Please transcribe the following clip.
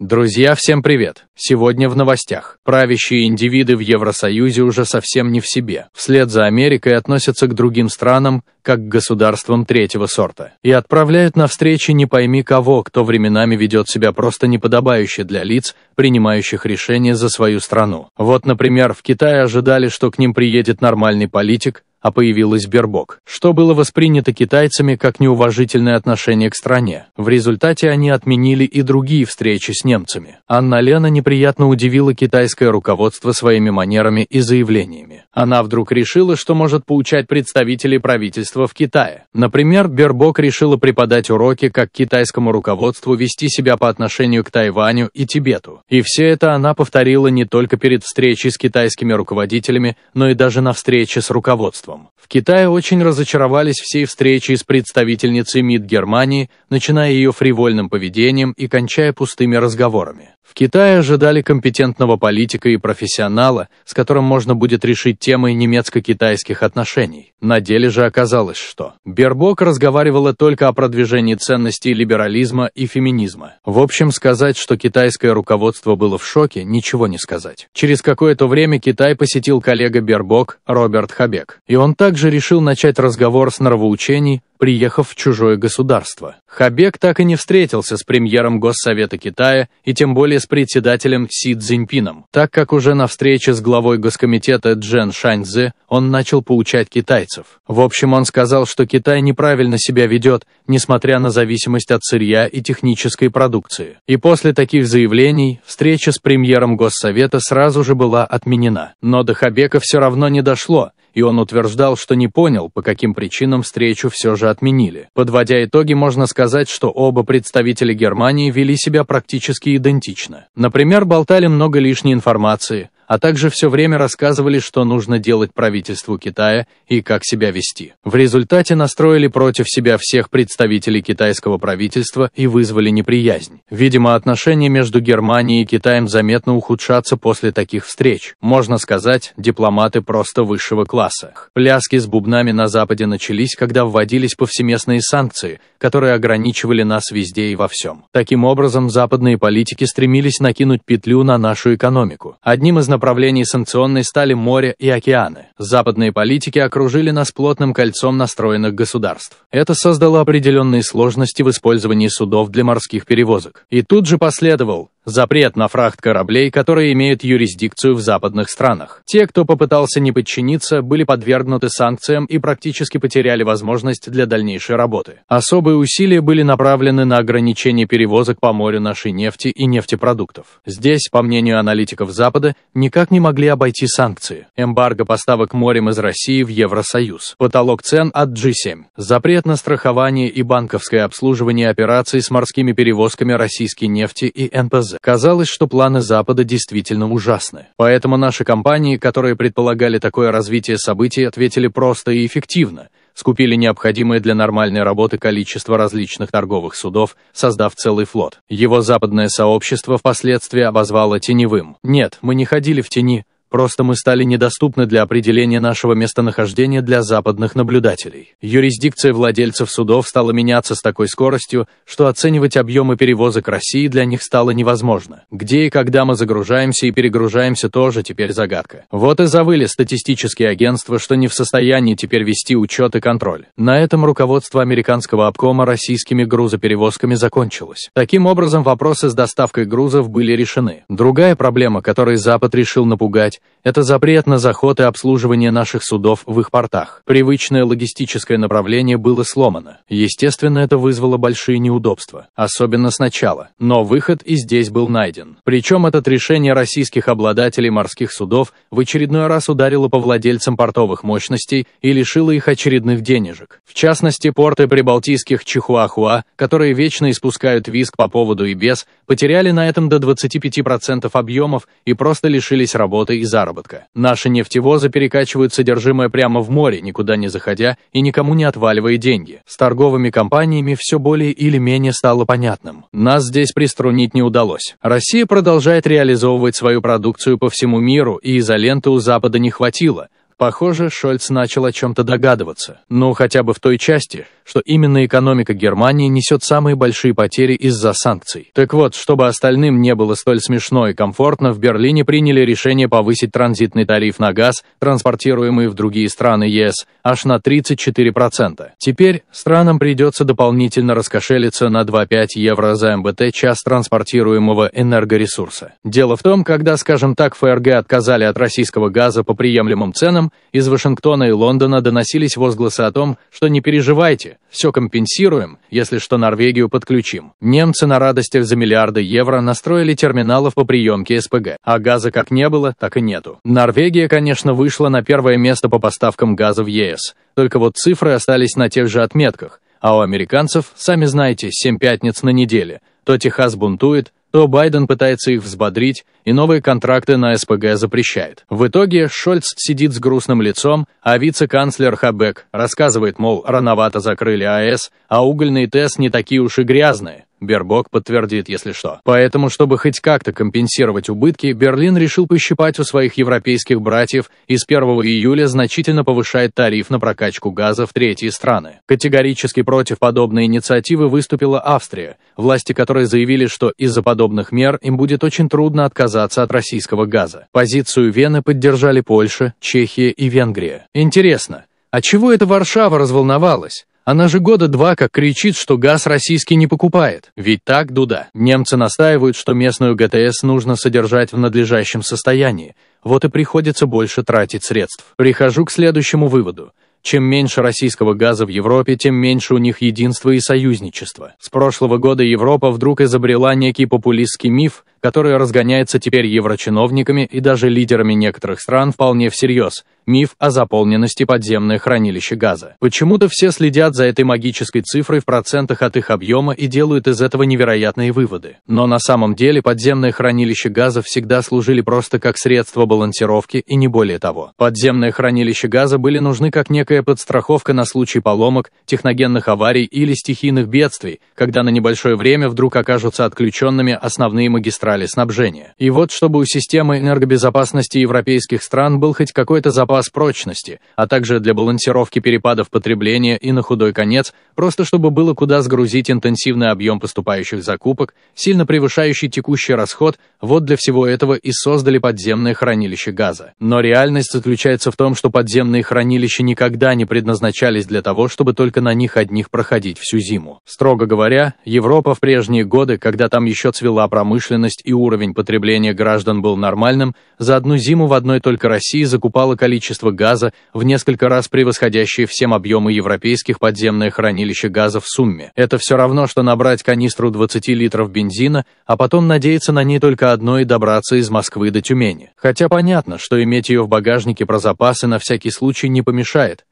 Друзья, всем привет! Сегодня в новостях. Правящие индивиды в Евросоюзе уже совсем не в себе. Вслед за Америкой относятся к другим странам, как к государствам третьего сорта. И отправляют на встречи не пойми кого, кто временами ведет себя просто неподобающе для лиц, принимающих решения за свою страну. Вот, например, в Китае ожидали, что к ним приедет нормальный политик, а появилась Бербок, что было воспринято китайцами как неуважительное отношение к стране. В результате они отменили и другие встречи с немцами. Анна Лена неприятно удивила китайское руководство своими манерами и заявлениями. Она вдруг решила, что может поучать представителей правительства в Китае. Например, Бербок решила преподать уроки, как китайскому руководству вести себя по отношению к Тайваню и Тибету. И все это она повторила не только перед встречей с китайскими руководителями, но и даже на встрече с руководством правительством. В Китае очень разочаровались всей встречи с представительницей МИД Германии, начиная ее фривольным поведением и кончая пустыми разговорами. В Китае ожидали компетентного политика и профессионала, с которым можно будет решить темы немецко-китайских отношений. На деле же оказалось, что Бербок разговаривала только о продвижении ценностей либерализма и феминизма. В общем, сказать, что китайское руководство было в шоке, ничего не сказать. Через какое-то время Китай посетил коллега Бербок Роберт Хабек, и он также решил начать разговор с нравоучений, приехав в чужое государство. Хабек так и не встретился с премьером Госсовета Китая и тем более с председателем Си Цзиньпином, так как уже на встрече с главой Госкомитета Джен Шаньзе он начал поучать китайцев. В общем, он сказал, что Китай неправильно себя ведет, несмотря на зависимость от сырья и технической продукции. И после таких заявлений встреча с премьером Госсовета сразу же была отменена. Но до Хабека все равно не дошло, и он утверждал, что не понял, по каким причинам встречу все же отменили. Подводя итоги, можно сказать, что оба представителя Германии вели себя практически идентично. Например, болтали много лишней информации – а также все время рассказывали, что нужно делать правительству Китая и как себя вести. В результате настроили против себя всех представителей китайского правительства и вызвали неприязнь. Видимо, отношения между Германией и Китаем заметно ухудшатся после таких встреч. Можно сказать, дипломаты просто высшего класса. Пляски с бубнами на Западе начались, когда вводились повсеместные санкции, которые ограничивали нас везде и во всем. Таким образом, западные политики стремились накинуть петлю на нашу экономику. Одним из направлении санкционной стали море и океаны. Западные политики окружили нас плотным кольцом настроенных государств. Это создало определенные сложности в использовании судов для морских перевозок. И тут же последовал Запрет на фрахт кораблей, которые имеют юрисдикцию в западных странах. Те, кто попытался не подчиниться, были подвергнуты санкциям и практически потеряли возможность для дальнейшей работы. Особые усилия были направлены на ограничение перевозок по морю нашей нефти и нефтепродуктов. Здесь, по мнению аналитиков Запада, никак не могли обойти санкции. Эмбарго поставок морем из России в Евросоюз. Потолок цен от G7. Запрет на страхование и банковское обслуживание операций с морскими перевозками российской нефти и НПЗ. Казалось, что планы Запада действительно ужасны. Поэтому наши компании, которые предполагали такое развитие событий, ответили просто и эффективно, скупили необходимое для нормальной работы количество различных торговых судов, создав целый флот. Его западное сообщество впоследствии обозвало теневым. Нет, мы не ходили в тени, Просто мы стали недоступны для определения нашего местонахождения для западных наблюдателей. Юрисдикция владельцев судов стала меняться с такой скоростью, что оценивать объемы перевозок России для них стало невозможно. Где и когда мы загружаемся и перегружаемся тоже теперь загадка. Вот и завыли статистические агентства, что не в состоянии теперь вести учет и контроль. На этом руководство американского обкома российскими грузоперевозками закончилось. Таким образом, вопросы с доставкой грузов были решены. Другая проблема, которой Запад решил напугать, сделать, это запрет на заход и обслуживание наших судов в их портах. Привычное логистическое направление было сломано. Естественно, это вызвало большие неудобства, особенно сначала. Но выход и здесь был найден. Причем это решение российских обладателей морских судов в очередной раз ударило по владельцам портовых мощностей и лишило их очередных денежек. В частности, порты прибалтийских Чихуахуа, которые вечно испускают виск по поводу и без, потеряли на этом до 25% объемов и просто лишились работы из заработка. Наши нефтевозы перекачивают содержимое прямо в море, никуда не заходя и никому не отваливая деньги. С торговыми компаниями все более или менее стало понятным. Нас здесь приструнить не удалось. Россия продолжает реализовывать свою продукцию по всему миру, и изоленты у Запада не хватило. Похоже, Шольц начал о чем-то догадываться. Ну, хотя бы в той части, что именно экономика Германии несет самые большие потери из-за санкций. Так вот, чтобы остальным не было столь смешно и комфортно, в Берлине приняли решение повысить транзитный тариф на газ, транспортируемый в другие страны ЕС, аж на 34%. Теперь странам придется дополнительно раскошелиться на 2,5 евро за МБТ час транспортируемого энергоресурса. Дело в том, когда, скажем так, ФРГ отказали от российского газа по приемлемым ценам, из Вашингтона и Лондона доносились возгласы о том, что не переживайте, все компенсируем, если что Норвегию подключим. Немцы на радостях за миллиарды евро настроили терминалов по приемке СПГ, а газа как не было, так и нету. Норвегия, конечно, вышла на первое место по поставкам газа в ЕС, только вот цифры остались на тех же отметках, а у американцев, сами знаете, 7 пятниц на неделе. То Техас бунтует, то Байден пытается их взбодрить и новые контракты на СПГ запрещает. В итоге Шольц сидит с грустным лицом, а вице-канцлер Хабек рассказывает, мол, рановато закрыли АЭС, а, а угольный ТЭС не такие уж и грязные. Бербок подтвердит, если что. Поэтому, чтобы хоть как-то компенсировать убытки, Берлин решил пощипать у своих европейских братьев и с 1 июля значительно повышает тариф на прокачку газа в третьи страны. Категорически против подобной инициативы выступила Австрия, власти которой заявили, что из-за подобных мер им будет очень трудно отказаться от российского газа. Позицию Вены поддержали Польша, Чехия и Венгрия. Интересно, а чего это Варшава разволновалась? Она же года два как кричит, что газ российский не покупает. Ведь так, Дуда. Немцы настаивают, что местную ГТС нужно содержать в надлежащем состоянии. Вот и приходится больше тратить средств. Прихожу к следующему выводу. Чем меньше российского газа в Европе, тем меньше у них единства и союзничества. С прошлого года Европа вдруг изобрела некий популистский миф, которая разгоняется теперь еврочиновниками и даже лидерами некоторых стран вполне всерьез, миф о заполненности подземное хранилище газа. Почему-то все следят за этой магической цифрой в процентах от их объема и делают из этого невероятные выводы. Но на самом деле подземные хранилища газа всегда служили просто как средство балансировки и не более того. Подземные хранилища газа были нужны как некая подстраховка на случай поломок, техногенных аварий или стихийных бедствий, когда на небольшое время вдруг окажутся отключенными основные магистрали спирали снабжения. И вот чтобы у системы энергобезопасности европейских стран был хоть какой-то запас прочности, а также для балансировки перепадов потребления и на худой конец, просто чтобы было куда сгрузить интенсивный объем поступающих закупок, сильно превышающий текущий расход, вот для всего этого и создали подземное хранилище газа. Но реальность заключается в том, что подземные хранилища никогда не предназначались для того, чтобы только на них одних проходить всю зиму. Строго говоря, Европа в прежние годы, когда там еще цвела промышленность, Пусть и уровень потребления граждан был нормальным, за одну зиму в одной только России закупало количество газа, в несколько раз превосходящее всем объемы европейских подземных хранилище газа в сумме. Это все равно, что набрать канистру 20 литров бензина, а потом надеяться на ней только одной и добраться из Москвы до Тюмени. Хотя понятно, что иметь ее в багажнике про запасы на всякий случай не помешает,